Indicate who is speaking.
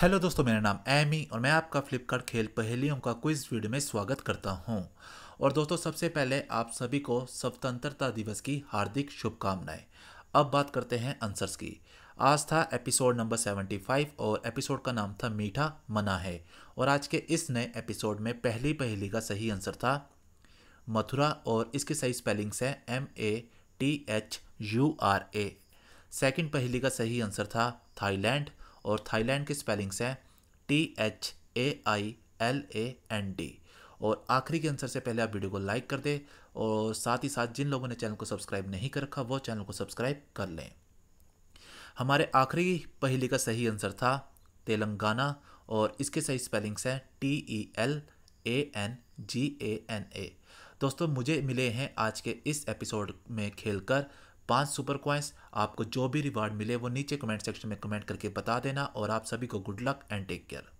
Speaker 1: hello दोस्तों मेरा नाम एमी और मैं आपका फ्लिपकार्ट खेल पहेलियों का क्विज वीडियो में स्वागत करता हूं और दोस्तों सबसे पहले आप सभी को स्वतंत्रता दिवस की हार्दिक शुभकामनाएं अब बात करते हैं आंसर्स की आज था एपिसोड नंबर 75 और एपिसोड का नाम था मीठा मना है और आज के इस नए एपिसोड में पहली पहेली का सही आंसर था मथुरा और इसकी सही स्पेलिंग्स है M A T H U R A second पहेली का सही आंसर था थाईलैंड और थाईलैंड की स्पेलिंग्स हैं T H A I L A N D और आखिरी के आंसर से पहले आप वीडियो को लाइक कर दें और साथ ही साथ जिन लोगों ने चैनल को सब्सक्राइब नहीं कर रखा वो चैनल को सब्सक्राइब कर लें हमारे आखिरी पहली का सही आंसर था तेलंगाना और इसके सही स्पेलिंग्स हैं T E L A N G A N A दोस्तों मुझे मिले हैं आज के इस एपिसोड में खेलकर पांच सुपर क्वाइंस आपको जो भी रिवार्ड मिले वो नीचे कमेंट सेक्शन में कमेंट करके बता देना और आप सभी को good luck and take care